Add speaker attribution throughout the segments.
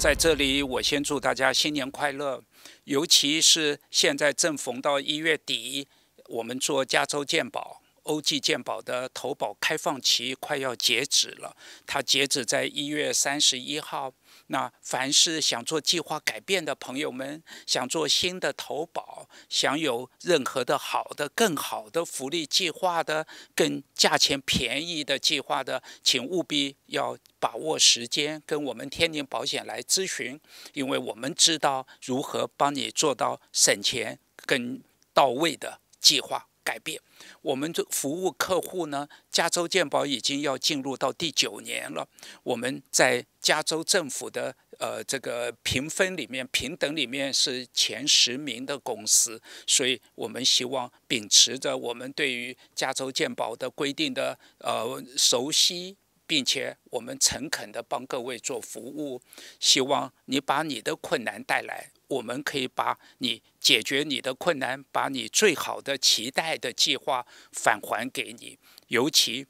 Speaker 1: 在这里，我先祝大家新年快乐，尤其是现在正逢到一月底，我们做加州鉴宝。欧记健保的投保开放期快要截止了，它截止在一月三十一号。那凡是想做计划改变的朋友们，想做新的投保，想有任何的好的、更好的福利计划的、更价钱便宜的计划的，请务必要把握时间，跟我们天宁保险来咨询，因为我们知道如何帮你做到省钱跟到位的计划。改变，我们这服务客户呢。加州健保已经要进入到第九年了，我们在加州政府的呃这个评分里面，平等里面是前十名的公司，所以我们希望秉持着我们对于加州健保的规定的呃熟悉。并且我们诚恳地帮各位做服务，希望你把你的困难带来，我们可以把你解决你的困难，把你最好的期待的计划返还给你，尤其。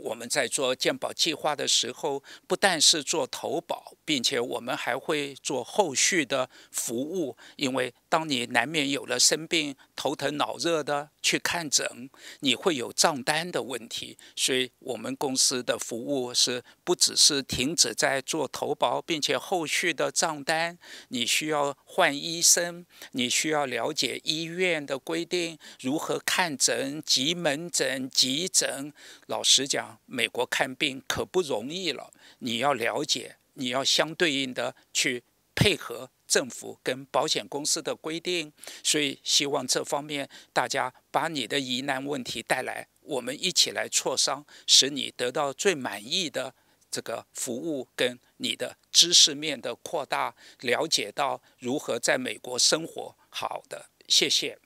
Speaker 1: 我们在做健保计划的时候，不但是做投保，并且我们还会做后续的服务。因为当你难免有了生病、头疼脑热的去看诊，你会有账单的问题。所以，我们公司的服务是不只是停止在做投保，并且后续的账单，你需要换医生，你需要了解医院的规定，如何看诊、急门诊、急诊。老实讲。美国看病可不容易了，你要了解，你要相对应的去配合政府跟保险公司的规定，所以希望这方面大家把你的疑难问题带来，我们一起来磋商，使你得到最满意的这个服务跟你的知识面的扩大，了解到如何在美国生活。好的，谢谢。